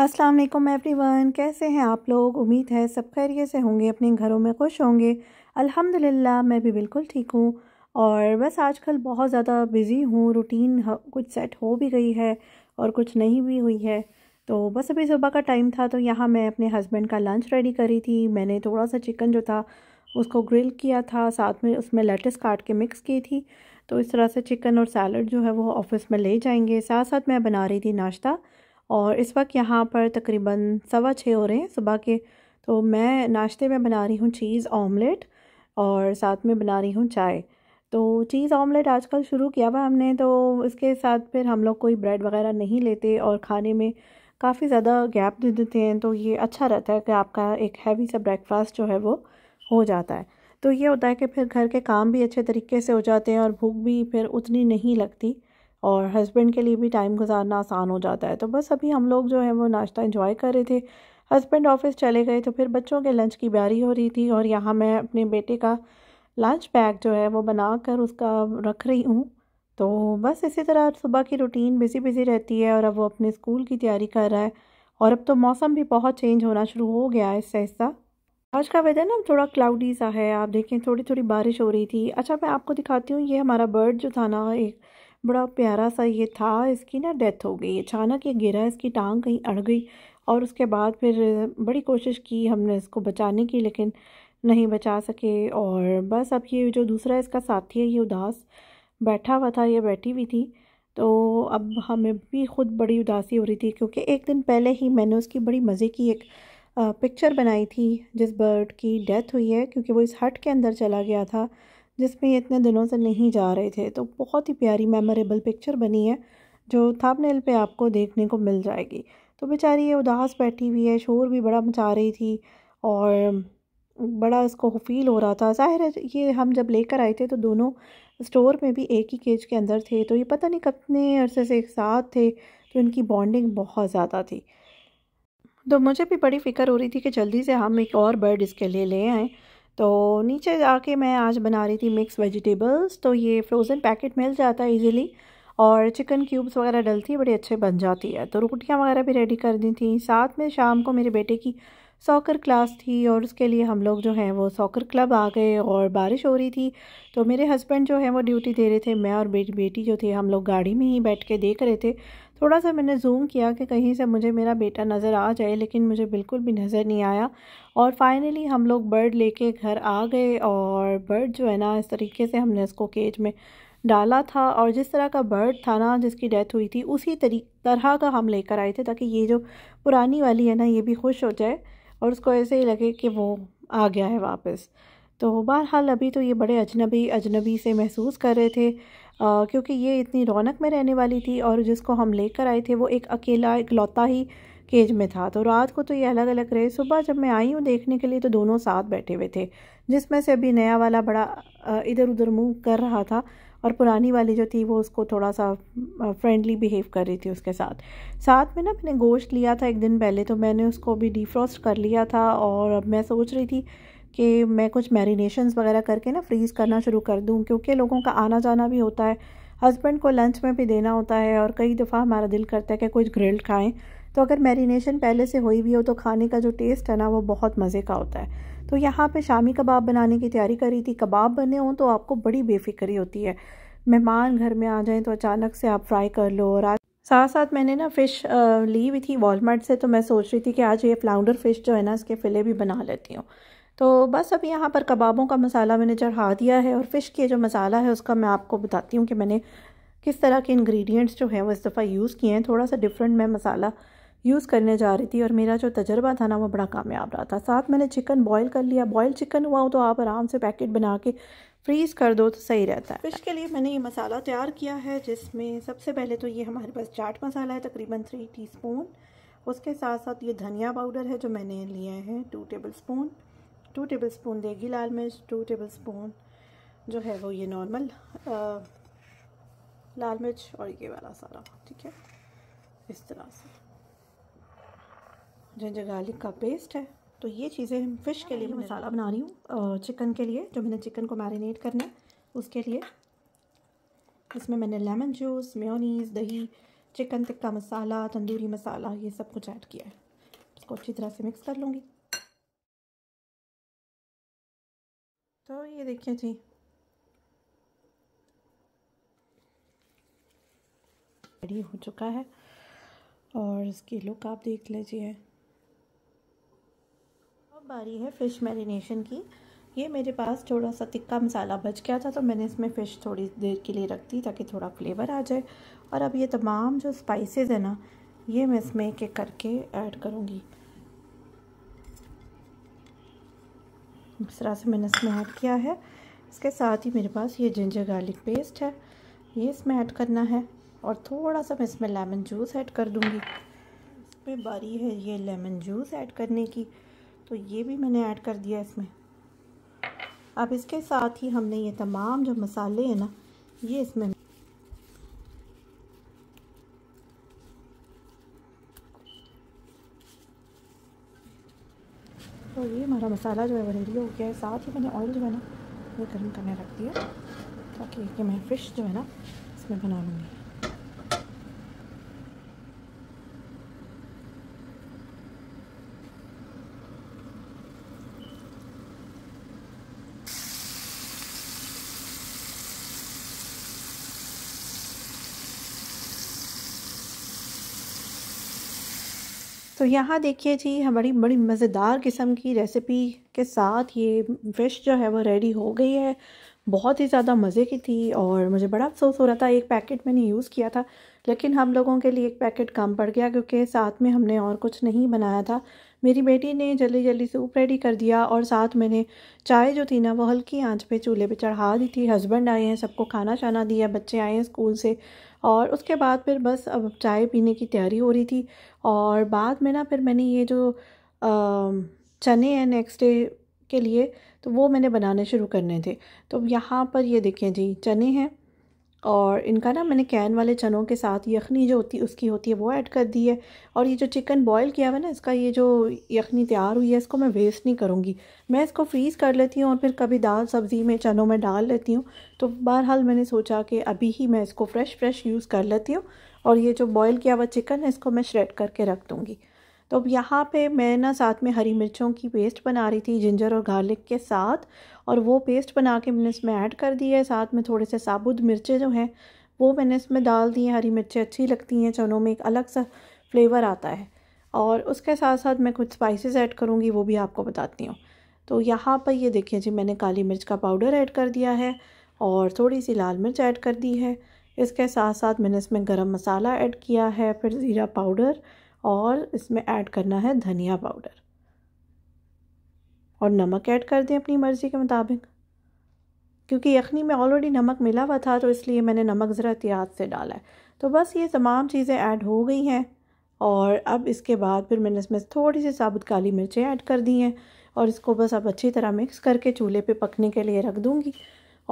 अस्सलाम वालेकुम एवरीवन कैसे हैं आप लोग उम्मीद है सब खैरियत से होंगे अपने घरों में खुश होंगे अल्हम्दुलिल्लाह मैं भी बिल्कुल ठीक हूँ और बस आजकल बहुत ज़्यादा बिज़ी हूँ रूटीन कुछ सेट हो भी गई है और कुछ नहीं भी हुई है तो बस अभी सुबह का टाइम था तो यहाँ मैं अपने हस्बैंड का लंच रेडी करी थी मैंने थोड़ा सा चिकन जो था उसको ग्रिल किया था साथ में उसमें लेटस काट के मिक्स की थी तो इस तरह से चिकन और सैलड जो है वो ऑफ़िस में ले जाएंगे साथ साथ मैं बना रही थी नाश्ता और इस वक्त यहाँ पर तकरीबन सवा छः हो रहे हैं सुबह के तो मैं नाश्ते में बना रही हूँ चीज़ ऑमलेट और साथ में बना रही हूँ चाय तो चीज़ ऑमलेट आजकल शुरू किया हुआ हमने तो इसके साथ फिर हम लोग कोई ब्रेड वगैरह नहीं लेते और खाने में काफ़ी ज़्यादा गैप दे देते हैं तो ये अच्छा रहता है कि आपका एक हैवी सा ब्रेकफास्ट जो है वो हो जाता है तो ये होता है कि फिर घर के काम भी अच्छे तरीके से हो जाते हैं और भूख भी फिर उतनी नहीं लगती और हस्बैंड के लिए भी टाइम गुजारना आसान हो जाता है तो बस अभी हम लोग जो है वो नाश्ता इंजॉय कर रहे थे हस्बैंड ऑफिस चले गए तो फिर बच्चों के लंच की बारी हो रही थी और यहाँ मैं अपने बेटे का लंच बैग जो है वो बना कर उसका रख रही हूँ तो बस इसी तरह सुबह की रूटीन बिज़ी बिज़ी रहती है और अब वो अपने स्कूल की तैयारी कर रहा है और अब तो मौसम भी बहुत चेंज होना शुरू हो गया है इससे आज का वेदर ना थोड़ा क्लाउडी सा है आप देखें थोड़ी थोड़ी बारिश हो रही थी अच्छा मैं आपको दिखाती हूँ ये हमारा बर्ड जो था ना एक बड़ा प्यारा सा ये था इसकी ना डेथ हो गई अचानक ये गिरा इसकी टांग कहीं अड़ गई और उसके बाद फिर बड़ी कोशिश की हमने इसको बचाने की लेकिन नहीं बचा सके और बस अब ये जो दूसरा इसका साथी है ये उदास बैठा हुआ था ये बैठी हुई थी तो अब हमें भी ख़ुद बड़ी उदासी हो रही थी क्योंकि एक दिन पहले ही मैंने उसकी बड़ी मज़े की एक पिक्चर बनाई थी जिस बर्ड की डेथ हुई है क्योंकि वो इस हट के अंदर चला गया था जिसमें ये इतने दिनों से नहीं जा रहे थे तो बहुत ही प्यारी मेमोरेबल पिक्चर बनी है जो थापनेल पे आपको देखने को मिल जाएगी तो बेचारी ये उदास बैठी हुई है शोर भी बड़ा मचा रही थी और बड़ा इसको फील हो रहा था ज़ाहिर है ये हम जब लेकर आए थे तो दोनों स्टोर में भी एक ही केज के अंदर थे तो ये पता नहीं कितने अरसे से एक साथ थे तो इनकी बॉन्डिंग बहुत ज़्यादा थी तो मुझे भी बड़ी फ़िक्र हो रही थी कि जल्दी से हम एक और बर्ड इसके लिए ले आएँ तो नीचे जाके मैं आज बना रही थी मिक्स वेजिटेबल्स तो ये फ्रोज़न पैकेट मिल जाता है इजीली और चिकन क्यूब्स वगैरह डलती है बड़ी अच्छे बन जाती है तो रोटियाँ वगैरह भी रेडी कर दी थी साथ में शाम को मेरे बेटे की सॉकर क्लास थी और उसके लिए हम लोग जो हैं वो सॉकर क्लब आ गए और बारिश हो रही थी तो मेरे हस्बैंड जो हैं वो ड्यूटी दे रहे थे मैं और बेटी बेटी जो थी हम लोग गाड़ी में ही बैठ के देख रहे थे थोड़ा सा मैंने जूम किया कि कहीं से मुझे मेरा बेटा नज़र आ जाए लेकिन मुझे बिल्कुल भी नज़र नहीं आया और फाइनली हम लोग बर्ड लेके घर आ गए और बर्ड जो है ना इस तरीके से हमने इसको केज में डाला था और जिस तरह का बर्ड था ना जिसकी डेथ हुई थी उसी तरी तरह का हम लेकर आए थे ताकि ये जो पुरानी वाली है ना ये भी खुश हो जाए और उसको ऐसे ही लगे कि वो आ गया है वापस तो बहरहाल अभी तो ये बड़े अजनबी अजनबी से महसूस कर रहे थे आ, क्योंकि ये इतनी रौनक में रहने वाली थी और जिसको हम लेकर आए थे वो एक अकेला इकलौता ही केज में था तो रात को तो ये अलग अलग रहे सुबह जब मैं आई हूँ देखने के लिए तो दोनों साथ बैठे हुए थे जिसमें से अभी नया वाला बड़ा इधर उधर मुँह कर रहा था और पुरानी वाली जो थी वो उसको थोड़ा सा फ्रेंडली बिहेव कर रही थी उसके साथ साथ में ना मैंने गोश्त लिया था एक दिन पहले तो मैंने उसको भी डिफ्रॉस्ट कर लिया था और अब मैं सोच रही थी कि मैं कुछ मैरिनेशंस वगैरह करके ना फ्रीज़ करना शुरू कर दूँ क्योंकि लोगों का आना जाना भी होता है हस्बैंड को लंच में भी देना होता है और कई दफ़ा हमारा दिल करता है कि कुछ ग्रिल्ड खाएं तो अगर मैरिनेशन पहले से हुई भी हो तो खाने का जो टेस्ट है ना वो बहुत मज़े का होता है तो यहाँ पे शामी कबाब बनाने की तैयारी कर रही थी कबाब बने हों तो आपको बड़ी बेफिक्री होती है मेहमान घर में आ जाएँ तो अचानक से आप फ्राई कर लो और आज साथ साथ मैंने ना फ़िश ली हुई थी वॉलमार्ट से तो मैं सोच रही थी कि आज ये फ्लाउंडर फ़िश जो है ना इसके फ़िले भी बना लेती हूँ तो बस अब यहाँ पर कबाबों का मसाला मैंने चढ़ा दिया है और फ़िश के जो मसाला है उसका मैं आपको बताती हूँ कि मैंने किस तरह के इंग्रेडिएंट्स जो है वो इस दफ़ा यूज़ किए हैं थोड़ा सा डिफरेंट मैं मसाला यूज़ करने जा रही थी और मेरा जो तजर्बा था ना वो बड़ा कामयाब रहा था साथ मैंने चिकन बॉईल कर लिया बॉयल चिकन हुआ हो तो आप आराम से पैकेट बना के फ्रीज़ कर दो तो सही रहता है फिश के लिए मैंने ये मसाला तैयार किया है जिसमें सबसे पहले तो ये हमारे पास चाट मसाला है तकरीबन थ्री टी उसके साथ साथ ये धनिया पाउडर है जो मैंने लिए हैं two tablespoon two tablespoon देगी लाल मिर्च टू टेबल स्पून जो है वो ये नॉर्मल लाल मिर्च और ये वाला सारा ठीक है इस तरह से जिंजर गार्लिक का पेस्ट है तो ये चीज़ें हम फिश के लिए मसाला बना रही हूँ चिकन के लिए जो मैंने चिकन को मैरिनेट करना है उसके लिए इसमें मैंने लेमन जूस मेयोनीज़ दही चिकन टिक्का मसाला तंदूरी मसाला ये सब कुछ ऐड किया है इसको अच्छी तरह से मिक्स कर लूँगी तो ये देखिए जी रेडी हो चुका है और इसकी लुक आप देख लीजिए बारी है फ़िश मैरिनेशन की ये मेरे पास थोड़ा सा तिक्का मसाला बच गया था तो मैंने इसमें फ़िश थोड़ी देर के लिए रख दी ताकि थोड़ा फ्लेवर आ जाए और अब ये तमाम जो स्पाइसेस है ना ये मैं इसमें एक एक करके ऐड करूँगी इस तरह से मैंने इसमें ऐड किया है इसके साथ ही मेरे पास ये जिंजर गार्लिक पेस्ट है ये इसमें ऐड करना है और थोड़ा सा मैं इसमें लेमन जूस ऐड कर दूँगी इसमें बारी है ये लेमन जूस ऐड करने की तो ये भी मैंने ऐड कर दिया इसमें अब इसके साथ ही हमने ये तमाम जो मसाले हैं ना ये इसमें तो ये हमारा मसाला जो है वो रेडी हो गया है साथ ही मैंने ऑयल जो है ना वो गर्म करने रख दिया ताकि मैं फ़िश जो है ना इसमें बना लूँगी तो यहाँ देखिए जी हमारी बड़ी मज़ेदार किस्म की रेसिपी के साथ ये फ़िश जो है वो रेडी हो गई है बहुत ही ज़्यादा मज़े की थी और मुझे बड़ा अफसोस हो रहा था एक पैकेट मैंने यूज़ किया था लेकिन हम लोगों के लिए एक पैकेट कम पड़ गया क्योंकि साथ में हमने और कुछ नहीं बनाया था मेरी बेटी ने जल्दी जल्दी सूप रेडी कर दिया और साथ मैंने चाय जो थी ना वो हल्की आंच पे चूल्हे पे चढ़ा दी थी हस्बैंड आए हैं सबको खाना शाना दिया बच्चे आए हैं स्कूल से और उसके बाद फिर बस अब चाय पीने की तैयारी हो रही थी और बाद में ना फिर मैंने ये जो आ, चने हैं नेक्स्ट डे के लिए तो वो मैंने बनाने शुरू करने थे तो यहाँ पर ये देखें जी चने हैं और इनका ना मैंने कैन वाले चनों के साथ यखनी जो होती उसकी होती है वो ऐड कर दी है और ये जो चिकन बॉईल किया हुआ है ना इसका ये जो यखनी तैयार हुई है इसको मैं वेस्ट नहीं करूँगी मैं इसको फ्रीज़ कर लेती हूँ और फिर कभी दाल सब्ज़ी में चनों में डाल लेती हूँ तो बहरहाल मैंने सोचा कि अभी ही मैं इसको फ्रेश फ्रेश यूज़ कर लेती हूँ और ये जो बॉयल किया हुआ चिकन है इसको मैं श्रेड करके रख दूँगी तो अब यहाँ पे मैं ना साथ में हरी मिर्चों की पेस्ट बना रही थी जिंजर और गार्लिक के साथ और वो पेस्ट बना के मैंने इसमें ऐड कर दी है साथ में थोड़े से साबुत मिर्चें जो हैं वो मैंने इसमें डाल दी हैं हरी मिर्चें अच्छी लगती हैं चनों में एक अलग सा फ्लेवर आता है और उसके साथ साथ मैं कुछ स्पाइसेस ऐड करूँगी वो भी आपको बताती हूँ तो यहाँ पर ये देखिए जी मैंने काली मिर्च का पाउडर ऐड कर दिया है और थोड़ी सी लाल मिर्च ऐड कर दी है इसके साथ साथ मैंने इसमें गरम मसाला ऐड किया है फिर ज़ीरा पाउडर और इसमें ऐड करना है धनिया पाउडर और नमक ऐड कर दें अपनी मर्ज़ी के मुताबिक क्योंकि यखनी में ऑलरेडी नमक मिला हुआ था तो इसलिए मैंने नमक ज़रा एहतियात से डाला है तो बस ये तमाम चीज़ें ऐड हो गई हैं और अब इसके बाद फिर मैंने इसमें थोड़ी सी साबुत काली मिर्चें ऐड कर दी हैं और इसको बस अब अच्छी तरह मिक्स करके चूल्हे पे पकने के लिए रख दूँगी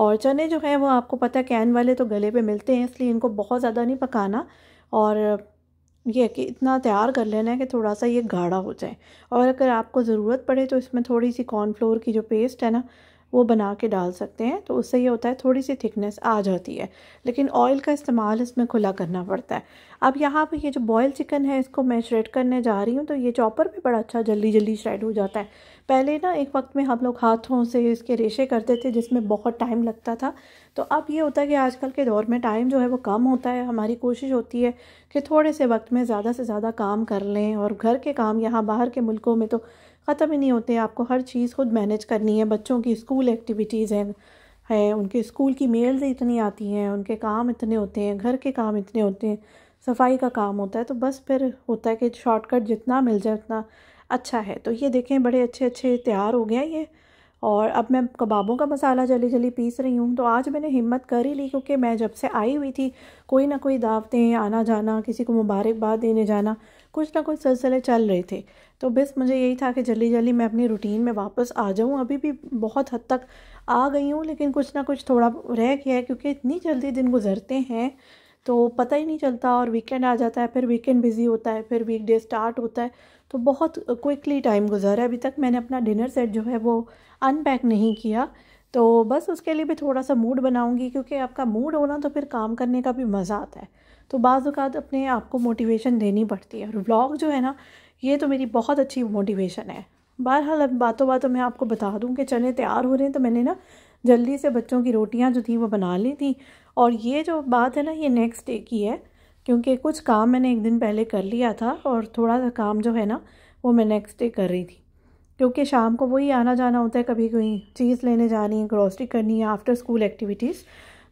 और चने जो हैं वो आपको पता है कैन वाले तो गले पे मिलते हैं इसलिए इनको बहुत ज़्यादा नहीं पकाना और ये कि इतना तैयार कर लेना है कि थोड़ा सा ये गाढ़ा हो जाए और अगर आपको ज़रूरत पड़े तो इसमें थोड़ी सी कॉर्नफ्लोर की जो पेस्ट है ना वो बना के डाल सकते हैं तो उससे ये होता है थोड़ी सी थिकनेस आ जाती है लेकिन ऑयल का इस्तेमाल इसमें खुला करना पड़ता है अब यहाँ पर ये जो बॉयल चिकन है इसको मैं श्रेड करने जा रही हूँ तो ये चॉपर भी बड़ा अच्छा जल्दी जल्दी श्रेड हो जाता है पहले ना एक वक्त में हम लोग हाथों से इसके रेशे करते थे जिसमें बहुत टाइम लगता था तो अब ये होता है कि आजकल के दौर में टाइम जो है वो कम होता है हमारी कोशिश होती है कि थोड़े से वक्त में ज़्यादा से ज़्यादा काम कर लें और घर के काम यहाँ बाहर के मुल्कों में तो ख़त्म ही नहीं होते आपको हर चीज़ खुद मैनेज करनी है बच्चों की स्कूल एक्टिविटीज़ हैं हैं उनके स्कूल की मेल्स इतनी आती हैं उनके काम इतने होते हैं घर के काम इतने होते हैं सफाई का काम होता है तो बस फिर होता है कि शॉर्टकट जितना मिल जाए उतना अच्छा है तो ये देखें बड़े अच्छे अच्छे तैयार हो गए हैं ये और अब मैं कबाबों का मसाला जली जली पीस रही हूँ तो आज मैंने हिम्मत कर ही ली क्योंकि मैं जब से आई हुई थी कोई ना कोई दावतें आना जाना किसी को मुबारकबाद देने जाना कुछ ना कुछ सिलसिले चल रहे थे तो बस मुझे यही था कि जल्दी जल्दी मैं अपनी रूटीन में वापस आ जाऊँ अभी भी बहुत हद तक आ गई हूँ लेकिन कुछ ना कुछ थोड़ा रह गया है क्योंकि इतनी जल्दी दिन गुजरते हैं तो पता ही नहीं चलता और वीकेंड आ जाता है फिर वीकेंड बिज़ी होता है फिर वीकडे स्टार्ट होता है तो बहुत क्विकली टाइम गुजारा अभी तक मैंने अपना डिनर सेट जो है वो अनपैक नहीं किया तो बस उसके लिए भी थोड़ा सा मूड बनाऊंगी क्योंकि आपका मूड होना तो फिर काम करने का भी मज़ा आता है तो बाज़ात अपने आप को मोटिवेशन देनी पड़ती है और व्लॉग जो है ना ये तो मेरी बहुत अच्छी मोटिवेशन है बहरहाल अब बातों बातों में आपको बता दूँ कि चलें तैयार हो रहे हैं तो मैंने ना जल्दी से बच्चों की रोटियाँ जो थी वो बना ली थी और ये जो बात है ना ये नेक्स्ट डे की है क्योंकि कुछ काम मैंने एक दिन पहले कर लिया था और थोड़ा सा काम जो है ना वो मैं नेक्स्ट डे कर रही थी क्योंकि शाम को वही आना जाना होता है कभी कहीं चीज़ लेने जानी है ग्रॉसरी करनी है आफ्टर स्कूल एक्टिविटीज़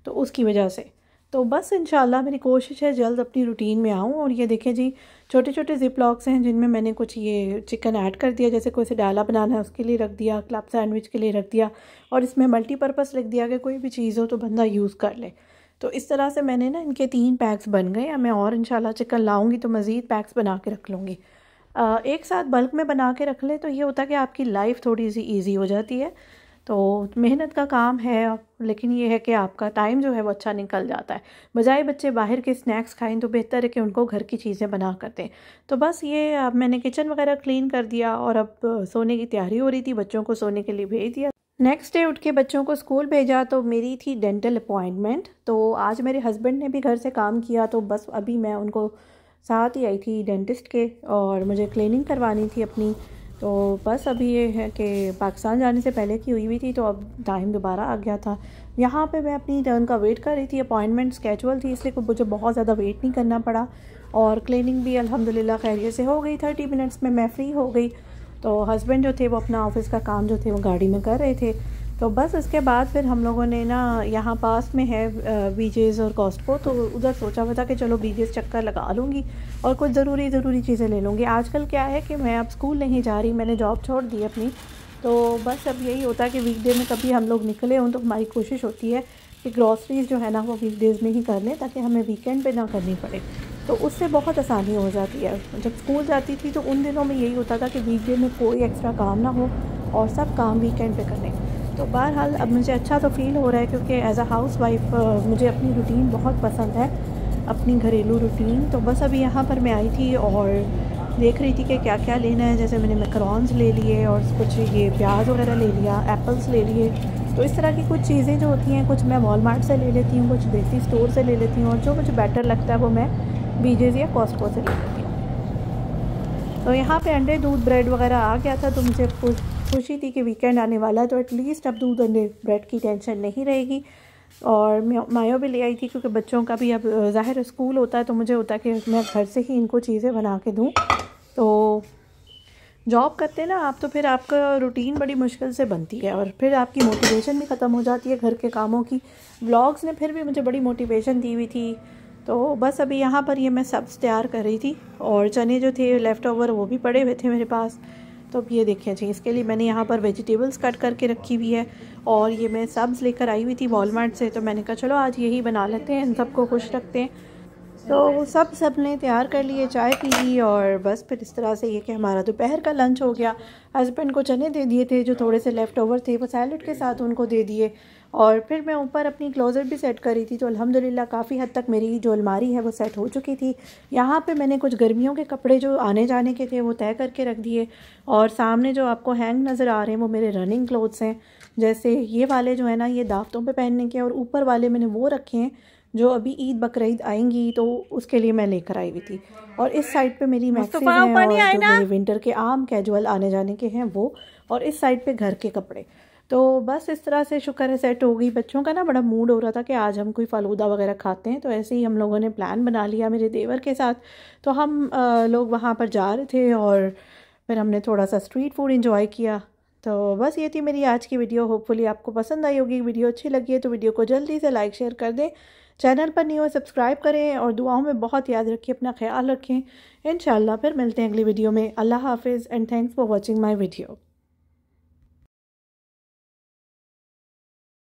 तो उसकी वजह से तो बस इन मेरी कोशिश है जल्द अपनी रूटीन में आऊँ और ये देखें जी छोटे छोटे जिप लॉक्स हैं जिनमें मैंने कुछ ये चिकन ऐड कर दिया जैसे कोई से डाला बनाना है उसके लिए रख दिया क्लब सैंडविच के लिए रख दिया और इसमें मल्टीपर्पज़ लिख दिया कि कोई भी चीज़ हो तो बंदा यूज़ कर ले तो इस तरह से मैंने ना इनके तीन पैक्स बन गए मैं और इन चिकन लाऊँगी तो मज़ीद पैक्स बना के रख लूँगी एक साथ बल्क में बना के रख लें तो ये होता है कि आपकी लाइफ थोड़ी सी ईजी हो जाती है तो मेहनत का काम है लेकिन ये है कि आपका टाइम जो है वो अच्छा निकल जाता है बजाय बच्चे बाहर के स्नैक्स खाएं तो बेहतर है कि उनको घर की चीज़ें बना कर दें तो बस ये अब मैंने किचन वगैरह क्लीन कर दिया और अब सोने की तैयारी हो रही थी बच्चों को सोने के लिए भेज दिया नेक्स्ट डे उठ के बच्चों को स्कूल भेजा तो मेरी थी डेंटल अपॉइंटमेंट तो आज मेरे हस्बैंड ने भी घर से काम किया तो बस अभी मैं उनको साथ ही आई थी डेंटिस्ट के और मुझे क्लीनिंग करवानी थी अपनी तो बस अभी ये है कि पाकिस्तान जाने से पहले की हुई हुई थी तो अब टाइम दोबारा आ गया था यहाँ पे मैं अपनी टर्न का वेट कर रही थी अपॉइंटमेंट स्केचुअल थी इसलिए मुझे बहुत ज़्यादा वेट नहीं करना पड़ा और क्लीनिंग भी अलहमदिल्ला खैरियत से हो गई थर्टी मिनट्स में मैं फ़्री हो गई तो हस्बैंड जो थे वो अपना ऑफिस का काम जो थे वो गाड़ी में कर रहे थे तो बस इसके बाद फिर हम लोगों ने ना यहाँ पास में है बीजेज और कॉस्टको तो उधर सोचा हुआ था कि चलो बीजेज चक्कर लगा लूँगी और कुछ ज़रूरी ज़रूरी चीज़ें ले लूँगी आजकल क्या है कि मैं अब स्कूल नहीं जा रही मैंने जॉब छोड़ दी अपनी तो बस अब यही होता है कि वीकडे में कभी हम लोग निकले हों तो हमारी कोशिश होती है कि ग्रॉसरीज़ जो है ना वो वीकडेज़ में ही कर लें ताकि हमें वीकेंड पे ना करनी पड़े तो उससे बहुत आसानी हो जाती है जब स्कूल जाती थी तो उन दिनों में यही होता था कि वीकडे में कोई एक्स्ट्रा काम ना हो और सब काम वीकेंड पे करें तो बहरहाल अब मुझे अच्छा तो फील हो रहा है क्योंकि एज़ अ हाउस वाइफ मुझे अपनी रूटीन बहुत पसंद है अपनी घरेलू रूटीन तो बस अभी यहाँ पर मैं आई थी और देख रही थी कि क्या क्या लेना है जैसे मैंने मैक्रॉन्स ले लिए और कुछ ये प्याज वगैरह ले लिया एप्पल्स ले लिए तो इस तरह की कुछ चीज़ें जो होती हैं कुछ मैं वॉलमार्ट से ले लेती हूँ कुछ देसी स्टोर से ले लेती हूँ और जो मुझे बेटर लगता है वो मैं बीजेज या कॉस्टको से ले लेती हूँ तो यहाँ पे अंडे दूध ब्रेड वगैरह आ गया था तो मुझे खुशी थी कि वीकेंड आने वाला है तो एटलीस्ट अब दूध अंडे ब्रेड की टेंशन नहीं रहेगी और मायो भी ले आई थी क्योंकि बच्चों का भी अब ज़ाहिर स्कूल होता है तो मुझे होता है कि मैं घर से ही इनको चीज़ें बना के दूँ तो जॉब करते ना आप तो फिर आपका रूटीन बड़ी मुश्किल से बनती है और फिर आपकी मोटिवेशन भी ख़त्म हो जाती है घर के कामों की ब्लॉग्स ने फिर भी मुझे बड़ी मोटिवेशन दी हुई थी तो बस अभी यहाँ पर ये मैं सब्स तैयार कर रही थी और चने जो थे लेफ़्ट ओवर वो भी पड़े हुए थे मेरे पास तो अब ये देखें जी इसके लिए मैंने यहाँ पर वेजिटेबल्स कट करके रखी हुई है और ये मैं सब्ज़ लेकर आई हुई थी वॉलमार्ट से तो मैंने कहा चलो आज यही बना लेते हैं इन सबको खुश रखते हैं तो सब सब ने तैयार कर लिए चाय पी ली और बस फिर इस तरह से ये कि हमारा दोपहर का लंच हो गया हस्बैंड को चने दे दिए थे जो थोड़े से लेफ़्ट ओवर थे वो सैलड के साथ उनको दे दिए और फिर मैं ऊपर अपनी क्लोज़र भी सेट कर रही थी तो अल्हम्दुलिल्लाह काफ़ी हद तक मेरी जो अलमारी है वो सेट हो चुकी थी यहाँ पे मैंने कुछ गर्मियों के कपड़े जो आने जाने के थे वो तय करके रख दिए और सामने जो आपको हैंग नज़र आ रहे हैं वो मेरे रनिंग क्लोथ्स हैं जैसे ये वाले जो है ना ये दावतों पर पहनने के और ऊपर वाले मैंने वो रखे हैं जो अभी ईद बकरीद आएंगी तो उसके लिए मैं लेकर आई हुई थी और इस साइड पे मेरी मैक्सीज है और जो मेरे विंटर के आम कैजुअल आने जाने के हैं वो और इस साइड पे घर के कपड़े तो बस इस तरह से शुक्र है सेट हो गई बच्चों का ना बड़ा मूड हो रहा था कि आज हम कोई फ़ालूदा वगैरह खाते हैं तो ऐसे ही हम लोगों ने प्लान बना लिया मेरे देवर के साथ तो हम आ, लोग वहाँ पर जा रहे थे और फिर हमने थोड़ा सा स्ट्रीट फूड इंजॉय किया तो बस ये थी मेरी आज की वीडियो होपफुली आपको पसंद आई होगी वीडियो अच्छी लगी है तो वीडियो को जल्दी से लाइक शेयर कर दें चैनल पर नहीं हो सब्सक्राइब करें और दुआओं में बहुत याद रखिए अपना ख्याल रखें इन फिर मिलते हैं अगली वीडियो में अल्लाह हाफिज़ and thanks for watching my video